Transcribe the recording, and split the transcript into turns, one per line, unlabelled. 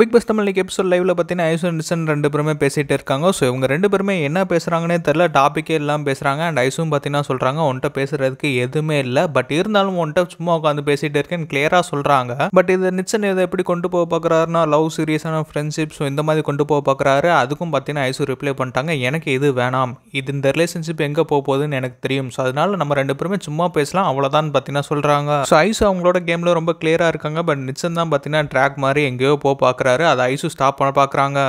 big bus தமிழ்க்கு episode லைவ்ல பார்த்தீங்கன்னா ice நிசன் ரெண்டு பேருமே பேசிகிட்டு இருக்காங்க ஸோ இவங்க ரெண்டு பேருமே என்ன பேசுகிறாங்கன்னே தெரில டாப்பிக்கே எல்லாம் பேசுகிறாங்க அண்ட் ஐசும் பார்த்தீங்கன்னா சொல்கிறாங்க உன்ட்ட பேசுறதுக்கு எதுவுமே இல்லை பட் இருந்தாலும் உன்ட்ட சும்மா உட்காந்து பேசிகிட்டு இருக்கேன்னு கிளியராக சொல்கிறாங்க பட் இது நிச்சன் இதை எப்படி கொண்டு போக பார்க்குறாருன்னா லவ் சீரியஸான ஃப்ரெண்ட்ஷிப் ஸோ இந்த மாதிரி கொண்டு போக பார்க்குறாரு அதுக்கும் பார்த்தீங்கன்னா ஐசு ரிப்ளை பண்ணிட்டாங்க எனக்கு இது வேணாம் இது இந்த ரிலேஷன்ஷிப் எங்கே போக போகுதுன்னு எனக்கு தெரியும் ஸோ அதனால நம்ம ரெண்டு பேருமே சும்மா பேசலாம் அவ்வளோதான் பார்த்தீங்கன்னா சொல்கிறாங்க ஸோ ஐசு அவங்களோட கேமில் ரொம்ப கிளியராக இருக்காங்க பட் நிச்சன் தான் பார்த்தீங்கன்னா ட்ராக் மாதிரி எங்கேயோ போக பார்க்குறாங்க பார்க்குறாரு அதை ஐசு ஸ்டாப் பண்ண பார்க்குறாங்க